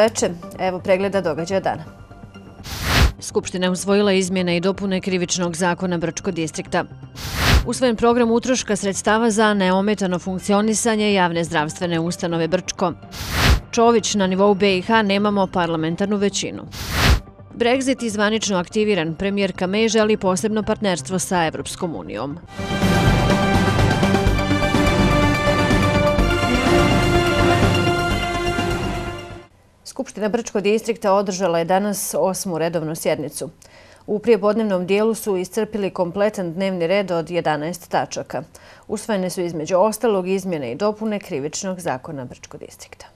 veče. Evo pregleda događaja dana. Skupština uzvojila izmjene i dopune krivičnog zakona Brčko distrikta. U svojem programu utroška sredstava za neometano funkcionisanje javne zdravstvene ustanove Brčko. Čović na nivou BiH nemamo parlamentarnu većinu. Brexit izvanično aktiviran, premijer Kamej želi posebno partnerstvo sa Evropskom unijom. Skupština Brčko distrikta održala je danas osmu redovnu sjednicu. U prijepodnevnom dijelu su iscrpili kompletan dnevni red od 11 tačaka. Usvojene su između ostalog izmjene i dopune krivičnog zakona Brčko distrikta.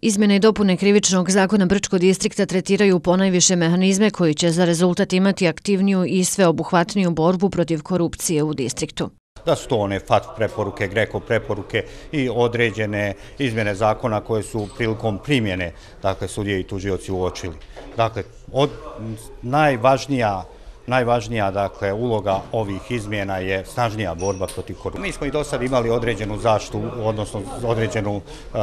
Izmjene i dopune krivičnog zakona Brčko distrikta tretiraju ponajviše mehanizme koji će za rezultat imati aktivniju i sveobuhvatniju borbu protiv korupcije u distriktu da su to one FAT preporuke, GREKO preporuke i određene izmjene zakona koje su prilikom primjene, dakle, sudije i tuživoci uočili. Dakle, najvažnija Najvažnija dakle, uloga ovih izmjena je snažnija borba protiv korupcije. Mi smo i do sad imali određenu zaštu, odnosno određenu eh,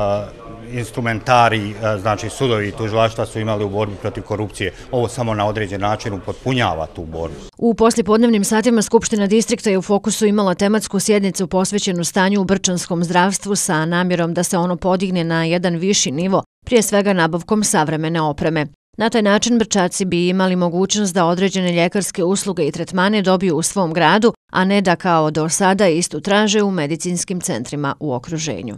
instrumentari, eh, znači sudovi i tužilaštva su imali u borbi protiv korupcije. Ovo samo na određen način upotpunjava tu borbu. U poslipodnevnim satima Skupština distrikta je u fokusu imala tematsku sjednicu posvećenu stanju u brčanskom zdravstvu sa namjerom da se ono podigne na jedan viši nivo, prije svega nabavkom savremene opreme. Na taj način brčaci bi imali mogućnost da određene ljekarske usluge i tretmane dobiju u svom gradu, a ne da kao do sada istu traže u medicinskim centrima u okruženju.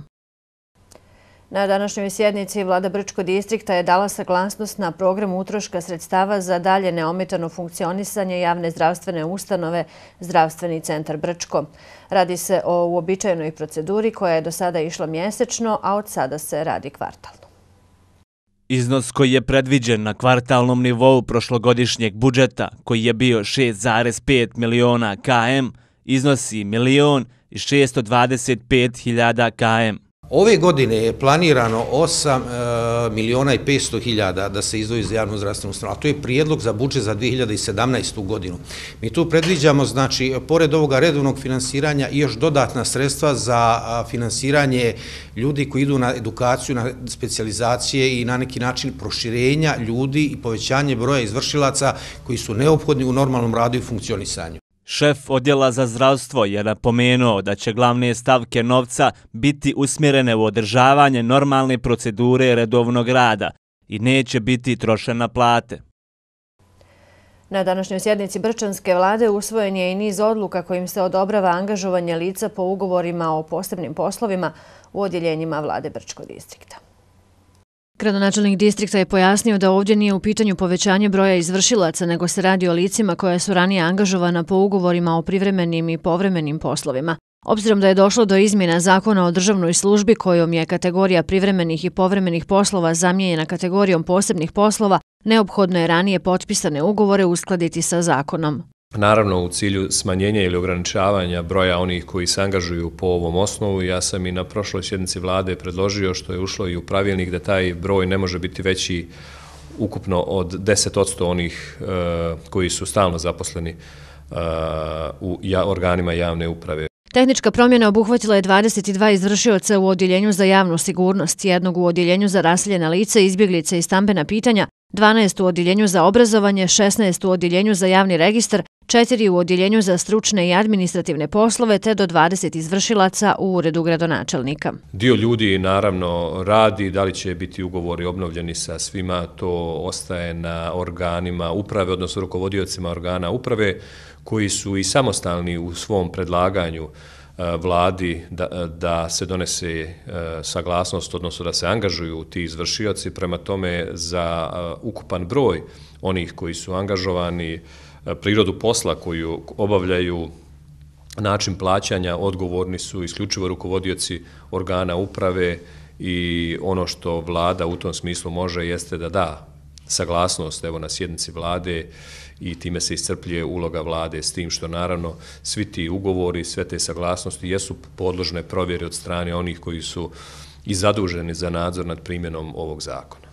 Na današnjoj sjednici vlada Brčko distrikta je dala saglasnost na program utroška sredstava za dalje neometano funkcionisanje javne zdravstvene ustanove Zdravstveni centar Brčko. Radi se o uobičajenoj proceduri koja je do sada išla mjesečno, a od sada se radi kvartalno. Iznos koji je predviđen na kvartalnom nivou prošlogodišnjeg budžeta, koji je bio 6,5 miliona km, iznosi milion i 625 hiljada km. Ove godine je planirano 8 e, miliona i 500 hiljada da se izdvoji za javnu zdravstvenu ustanovu, a to je prijedlog za budžet za 2017. godinu. Mi tu predviđamo, znači, pored ovoga redovnog finansiranja i još dodatna sredstva za finansiranje ljudi koji idu na edukaciju, na specializacije i na neki način proširenja ljudi i povećanje broja izvršilaca koji su neophodni u normalnom radu i funkcionisanju. Šef odjela za zdravstvo je napomenuo da će glavne stavke novca biti usmjerene u održavanje normalne procedure redovnog rada i neće biti trošena plate. Na današnjoj sjednici Brčanske vlade usvojen je i niz odluka kojim se odobrava angažovanje lica po ugovorima o posebnim poslovima u odjeljenjima vlade Brčko distrikta. Gradonačelnik distrikta je pojasnio da ovdje nije u pitanju povećanje broja izvršilaca, nego se radi o licima koja su ranije angažovana po ugovorima o privremenim i povremenim poslovima. Obzirom da je došlo do izmjena zakona o državnoj službi kojom je kategorija privremenih i povremenih poslova zamijenjena kategorijom posebnih poslova, neophodno je ranije potpisane ugovore uskladiti sa zakonom. Naravno, u cilju smanjenja ili ograničavanja broja onih koji se angažuju po ovom osnovu, ja sam i na prošloj sjednici vlade predložio, što je ušlo i u pravilnik, da taj broj ne može biti veći ukupno od 10% onih e, koji su stalno zaposleni e, u organima javne uprave. Tehnička promjena obuhvatila je 22 izvršioca u Odjeljenju za javnu sigurnost, jednog u Odjeljenju za raseljena lice, izbjeglice i stambena pitanja, 12 u Odjeljenju za obrazovanje, 16 u Odjeljenju za javni registar, četiri u Odjeljenju za stručne i administrativne poslove te do 20 izvršilaca u uredu gradonačelnika. Dio ljudi naravno radi, da li će biti ugovori obnovljeni sa svima, to ostaje na organima uprave, odnosno rukovodijocima organa uprave, koji su i samostalni u svom predlaganju e, vladi da, da se donese e, saglasnost, odnosno da se angažuju ti izvršioci prema tome za e, ukupan broj onih koji su angažovani, E, prirodu posla koju obavljaju način plaćanja, odgovorni su isključivo rukovodioci organa uprave i ono što vlada u tom smislu može jeste da da saglasnost evo na sjednici vlade i time se iscrpljuje uloga vlade s tim što naravno svi ti ugovori, sve te saglasnosti jesu podložne provjere od strane onih koji su i zaduženi za nadzor nad primjenom ovog zakona.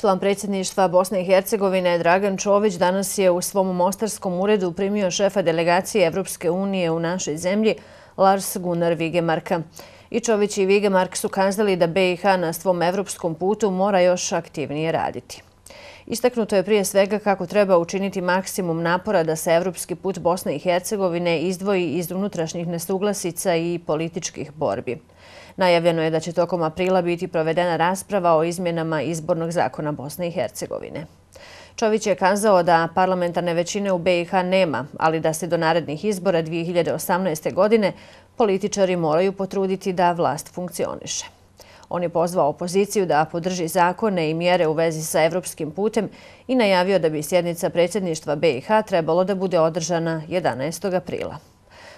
Član predsjedništva Bosne i Hercegovine Dragan Čović danas je u svom mostarskom uredu primio šefa delegacije Evropske unije u našoj zemlji Lars Gunnar Vigemarka. I Čović i Vigemark su kazali da BiH na svom evropskom putu mora još aktivnije raditi. Istaknuto je prije svega kako treba učiniti maksimum napora da se evropski put Bosne i Hercegovine izdvoji iz unutrašnjih nesuglasica i političkih borbi. Najavljeno je da će tokom aprila biti provedena rasprava o izmjenama izbornog zakona Bosne i Hercegovine. Čović je kazao da parlamentarne većine u BiH nema, ali da se do narednih izbora 2018. godine političari moraju potruditi da vlast funkcioniše. On je pozvao opoziciju da podrži zakone i mjere u vezi sa evropskim putem i najavio da bi sjednica predsjedništva BiH trebalo da bude održana 11. aprila.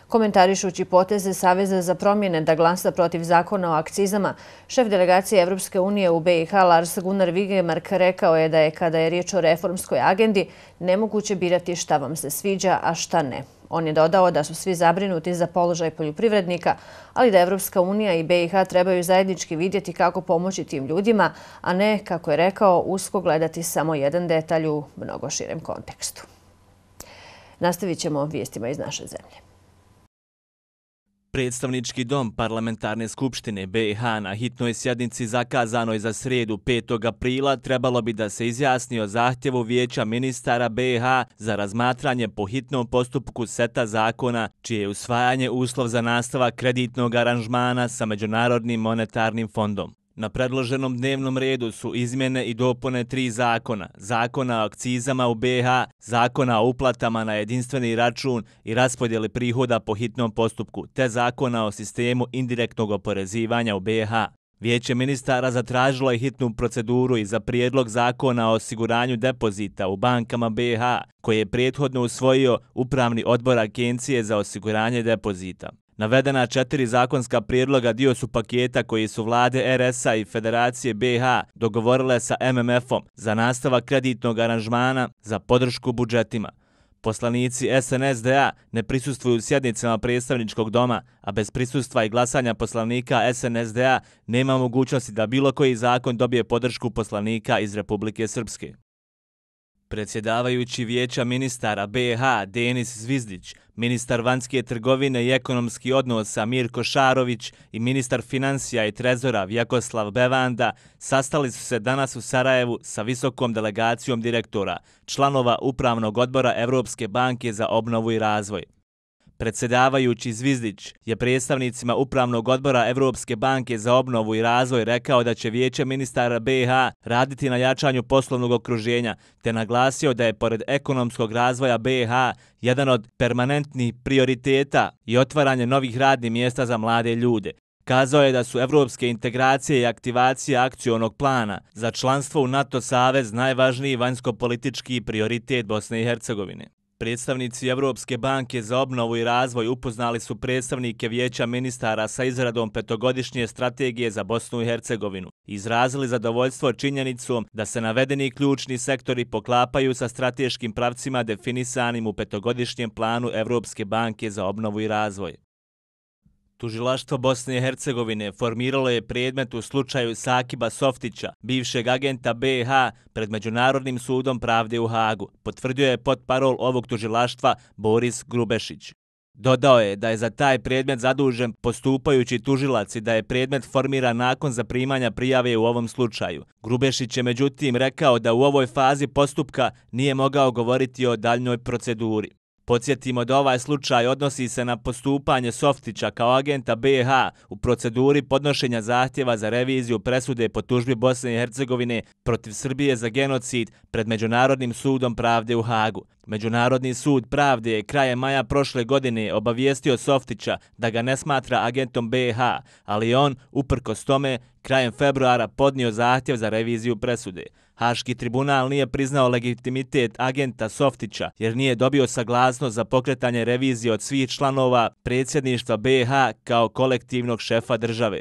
Komentarišući poteze Saveza za promjene da glasa protiv zakona o akcizama, šef delegacije Evropske unije u BiH Lars Gunnar Wigemark rekao je da je kada je riječ o reformskoj agendi nemoguće birati šta vam se sviđa, a šta ne. On je dodao da su svi zabrinuti za položaj poljoprivrednika, ali da Evropska unija i BiH trebaju zajednički vidjeti kako pomoći tim ljudima, a ne, kako je rekao, usko gledati samo jedan detalj u mnogo širem kontekstu. Nastavit ćemo vijestima iz naše zemlje. Predstavnički dom Parlamentarne skupštine BiH na hitnoj sjednici zakazanoj za sredu 5. aprila trebalo bi da se izjasni o zahtjevu vijeća ministara BiH za razmatranje po hitnom postupku seta zakona, čije je usvajanje uslov za nastava kreditnog aranžmana sa Međunarodnim monetarnim fondom. Na predloženom dnevnom redu su izmjene i dopune tri zakona, zakona o akcizama u BH, zakona o uplatama na jedinstveni račun i raspodjeli prihoda po hitnom postupku, te zakona o sistemu indirektnog oporezivanja u BH. Vijeće ministara zatražilo je hitnu proceduru i za prijedlog zakona o osiguranju depozita u bankama BH, koje je prethodno usvojio Upravni odbor Agencije za osiguranje depozita. Navedena četiri zakonska prijedloga dio su paketa koji su vlade RS-a i Federacije BH dogovorile sa MMF-om za nastava kreditnog aranžmana za podršku budžetima. Poslanici SNSDA ne prisustvuju sjednicama predstavničkog doma, a bez prisustva i glasanja poslanika SNSDA nema mogućnosti da bilo koji zakon dobije podršku poslanika iz Republike Srpske. Predsjedavajući vijeća ministara BH Denis Zvizdić, ministar vanjske trgovine i ekonomski odnosa Mirko Šarović i ministar financija i trezora Vjekoslav Bevanda sastali su se danas u Sarajevu sa visokom delegacijom direktora, članova Upravnog odbora Evropske banke za obnovu i razvoj. Predsedavajući Zvizdić je predstavnicima Upravnog odbora Evropske banke za obnovu i razvoj rekao da će vijeće ministara BiH raditi na jačanju poslovnog okruženja, te naglasio da je pored ekonomskog razvoja BiH jedan od permanentnih prioriteta i otvaranje novih radnih mjesta za mlade ljude. Kazao je da su evropske integracije i aktivacije akcionog plana za članstvo u NATO-savez najvažniji vanjsko-politički prioritet Bosne i Hercegovine. Predstavnici Evropske banke za obnovu i razvoj upoznali su predstavnike vijeća ministara sa izradom petogodišnje strategije za Bosnu i Hercegovinu. Izrazili zadovoljstvo činjenicom da se navedeni ključni sektori poklapaju sa strateškim pravcima definisanim u petogodišnjem planu Evropske banke za obnovu i razvoj. Tužilaštvo Bosne i Hercegovine formiralo je predmet u slučaju Sakiba Softića, bivšeg agenta BH pred Međunarodnim sudom pravde u Hagu, potvrdio je pod parol ovog tužilaštva Boris Grubešić. Dodao je da je za taj predmet zadužen postupajući tužilac i da je predmet formiran nakon zaprimanja prijave u ovom slučaju. Grubešić je međutim rekao da u ovoj fazi postupka nije mogao govoriti o daljnoj proceduri. Podsjetimo da ovaj slučaj odnosi se na postupanje Softića kao agenta BH u proceduri podnošenja zahtjeva za reviziju presude po tužbi Bosne i Hercegovine protiv Srbije za genocid pred Međunarodnim sudom pravde u Hagu. Međunarodni sud pravde je kraje maja prošle godine obavijestio Softića da ga ne smatra agentom BH, ali on, uprkos tome, krajem februara podnio zahtjev za reviziju presude. Haški tribunal nije priznao legitimitet agenta Softića jer nije dobio saglasnost za pokretanje revizije od svih članova predsjedništva BH kao kolektivnog šefa države.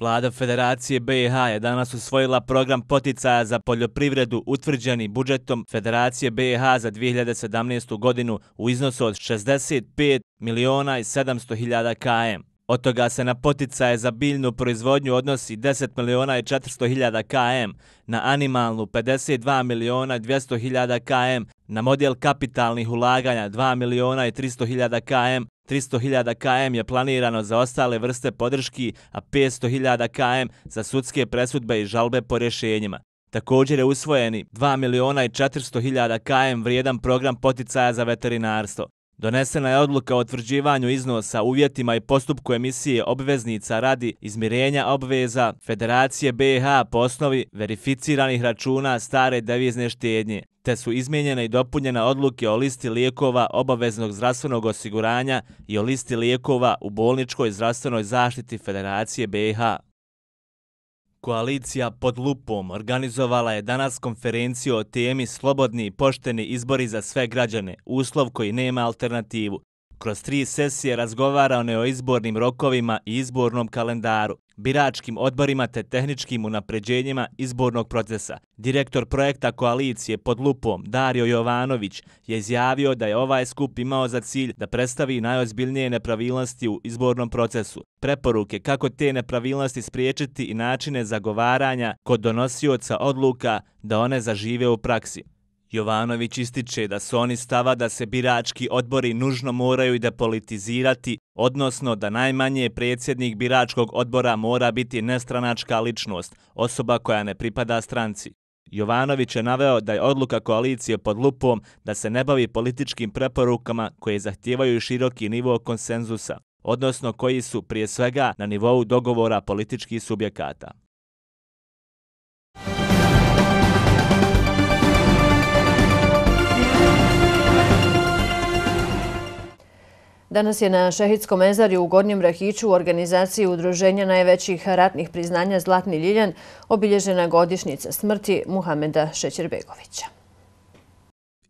Vlada Federacije BiH je danas usvojila program poticaja za poljoprivredu utvrđeni budžetom Federacije BiH za 2017. godinu u iznosu od 65 miliona i 700 hiljada km. Od toga se na poticaje za biljnu proizvodnju odnosi 10 miliona i 400 hiljada km, na animalnu 52 miliona i 200 hiljada km, na model kapitalnih ulaganja 2 miliona i 300 hiljada km, 300.000 km je planirano za ostale vrste podrški, a 500.000 km za sudske presudbe i žalbe po rješenjima. Također je usvojeni 2.400.000 km vrijedan program poticaja za veterinarstvo. Donesena je odluka o otvrđivanju iznosa uvjetima i postupku emisije obveznica radi izmirenja obveza Federacije BH po osnovi verificiranih računa stare devizne štjednje, te su izmijenjene i dopunjene odluke o listi lijekova obaveznog zdravstvenog osiguranja i o listi lijekova u bolničkoj zdravstvenoj zaštiti Federacije BH koalicija pod lupom organizovala je danas konferenciju o temi Slobodni i pošteni izbori za sve građane, uslov koji nema alternativu. Kroz tri sesije razgovarao je o izbornim rokovima i izbornom kalendaru, biračkim odborima te tehničkim unapređenjima izbornog procesa. Direktor projekta Koalicije pod lupom Dario Jovanović je izjavio da je ovaj skup imao za cilj da predstavi najozbiljnije nepravilnosti u izbornom procesu, preporuke kako te nepravilnosti spriječiti i načine zagovaranja kod donosioca odluka da one zažive u praksi. Jovanović ističe da su oni stava da se birački odbori nužno moraju i da politizirati, odnosno da najmanje predsjednik biračkog odbora mora biti nestranačka ličnost, osoba koja ne pripada stranci. Jovanović je naveo da je odluka koalicije pod lupom da se ne bavi političkim preporukama koje zahtijevaju široki nivo konsenzusa, odnosno koji su prije svega na nivou dogovora političkih subjekata. Danas je na Šehidskom mezarju u Gornjem Rahiću u organizaciji Udruženja najvećih ratnih priznanja Zlatni Ljiljan obilježena godišnica smrti Muhameda Šećerbegovića.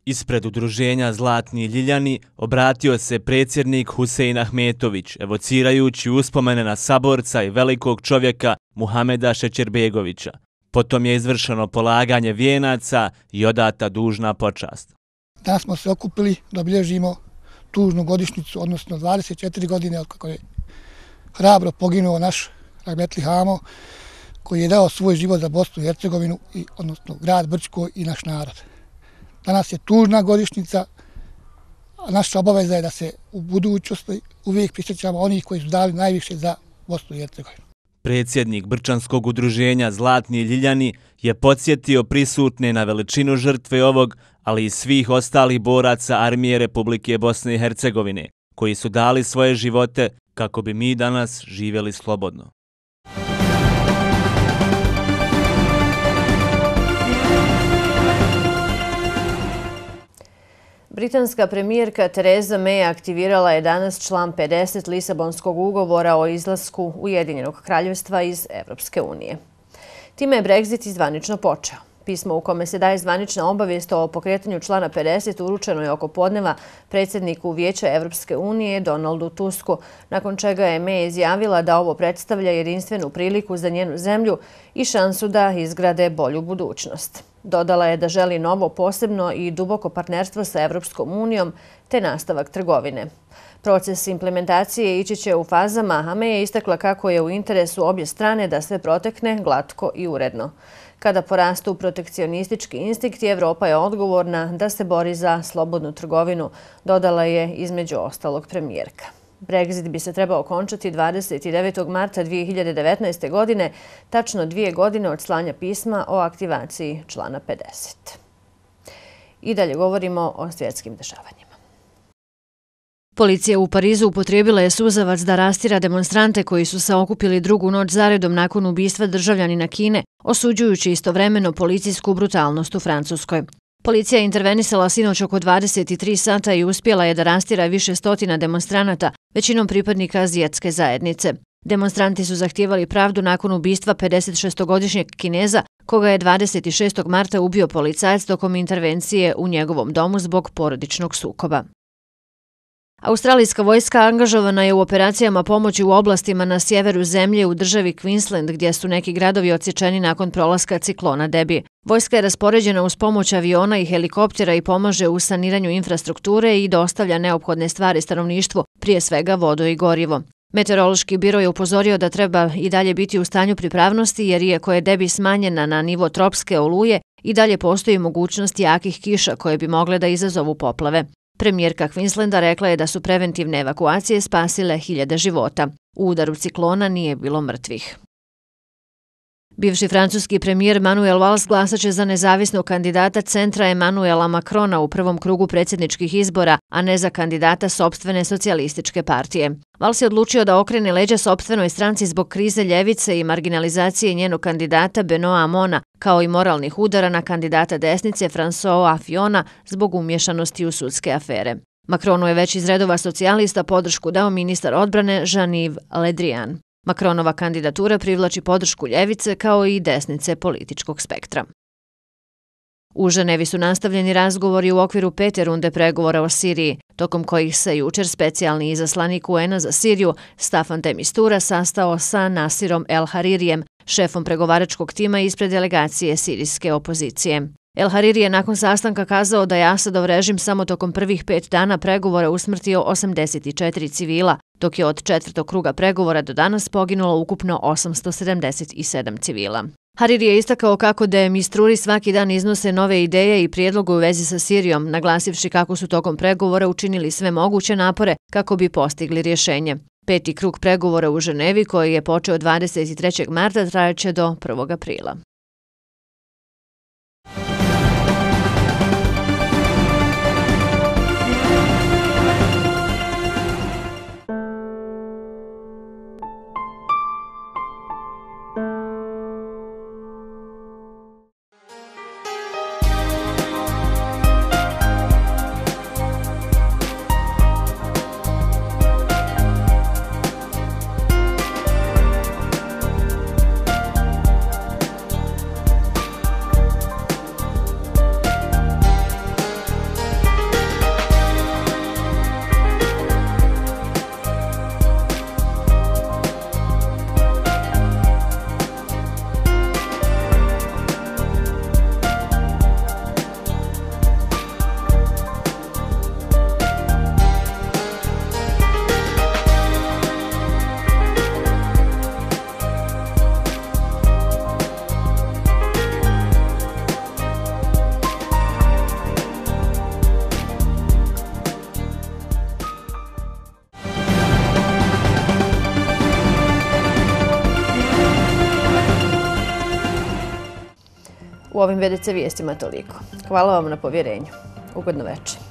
Ispred udruženja Zlatni Ljiljani obratio se predsjednik Husein Ahmetović, evocirajući uspomene na saborca i velikog čovjeka Muhameda Šećerbegovića. Potom je izvršeno polaganje vijenaca i odata dužna počast. Da smo se okupili da obilježimo tužnu godišnicu, odnosno 24 godine od kako je hrabro poginuo naš Rahmetli Hamo, koji je dao svoj život za Bosnu i Hercegovinu, i, odnosno grad Brčko i naš narod. Danas je tužna godišnica, a naša obaveza je da se u budućnosti uvijek prisjećamo onih koji su dali najviše za Bosnu i Hercegovinu. Predsjednik Brčanskog udruženja Zlatni Ljiljani je podsjetio prisutne na veličinu žrtve ovog ali i svih ostalih boraca Armije Republike Bosne i Hercegovine, koji su dali svoje živote kako bi mi danas živjeli slobodno. Britanska premijerka Tereza May aktivirala je danas član 50 Lisabonskog ugovora o izlasku Ujedinjenog kraljevstva iz Evropske unije. Time je Brexit izvanično počeo. Pismo u kome se daje zvanična obavijest o pokretanju člana 50 uručeno je oko podneva predsjedniku Vijeća Evropske unije Donaldu Tusku, nakon čega je Me izjavila da ovo predstavlja jedinstvenu priliku za njenu zemlju i šansu da izgrade bolju budućnost. Dodala je da želi novo posebno i duboko partnerstvo sa Evropskom unijom te nastavak trgovine. Proces implementacije ići će u fazama, a Me je istakla kako je u interesu obje strane da sve protekne glatko i uredno. Kada porastu protekcionistički instinkt, Evropa je odgovorna da se bori za slobodnu trgovinu, dodala je između ostalog premijerka. Brexit bi se trebao končati 29. marta 2019. godine, tačno dvije godine od slanja pisma o aktivaciji člana 50. I dalje govorimo o svjetskim dešavanjima. Policija u Parizu upotrijebila je suzavac da rastira demonstrante koji su se okupili drugu noć zaredom nakon ubistva državljani na Kine, osuđujući istovremeno policijsku brutalnost u Francuskoj. Policija je intervenisala sinoć oko 23 sata i uspjela je da rastira više stotina demonstranata, većinom pripadnika azijetske zajednice. Demonstranti su zahtjevali pravdu nakon ubistva 56-godišnjeg Kineza, koga je 26. marta ubio policajac tokom intervencije u njegovom domu zbog porodičnog sukoba. Australijska vojska angažovana je u operacijama pomoći u oblastima na sjeveru zemlje u državi Queensland gdje su neki gradovi odsječeni nakon prolaska ciklona Debi. Vojska je raspoređena uz pomoć aviona i helikoptera i pomaže u saniranju infrastrukture i dostavlja neophodne stvari stanovništvu, prije svega vodu i gorivo. Meteorološki biro je upozorio da treba i dalje biti u stanju pripravnosti jer je koje Debi smanjena na nivo tropske oluje i dalje postoji mogućnost jakih kiša koje bi mogle da izazovu poplave. Premijerka Queenslanda rekla je da su preventivne evakuacije spasile hiljade života. U udaru ciklona nije bilo mrtvih. Bivši francuski premijer Manuel Valls glasaće za nezavisnog kandidata centra Emanuela Makrona u prvom krugu predsjedničkih izbora, a ne za kandidata sobstvene socijalističke partije. Valls je odlučio da okrene leđa sobstvenoj stranci zbog krize ljevice i marginalizacije njenog kandidata Benoa Amona, kao i moralnih udara na kandidata desnice François Afiona zbog umješanosti u sudske afere. Makronu je već iz redova socijalista podršku dao ministar odbrane Jean-Yves Ledrian. Makronova kandidatura privlači podršku ljevice kao i desnice političkog spektra. U Ženevi su nastavljeni razgovori u okviru pete runde pregovora o Siriji, tokom kojih se jučer specijalni izaslanik un za Siriju, Stafan Temistura, sastao sa Nasirom El Haririjem, šefom pregovaračkog tima ispred delegacije sirijske opozicije. El Hariri je nakon sastanka kazao da je Asadov režim samo tokom prvih pet dana pregovora usmrtio 84 civila, dok je od četvrtog kruga pregovora do danas poginulo ukupno 877 civila. Hariri je istakao kako da je Mistruri svaki dan iznose nove ideje i prijedlogu u vezi sa Sirijom, naglasivši kako su tokom pregovora učinili sve moguće napore kako bi postigli rješenje. Peti krug pregovora u Ženevi, koji je počeo 23. marta, trajeće do 1. aprila. ovim VDC vijestima toliko. Hvala vam na povjerenju. Ugodno večer.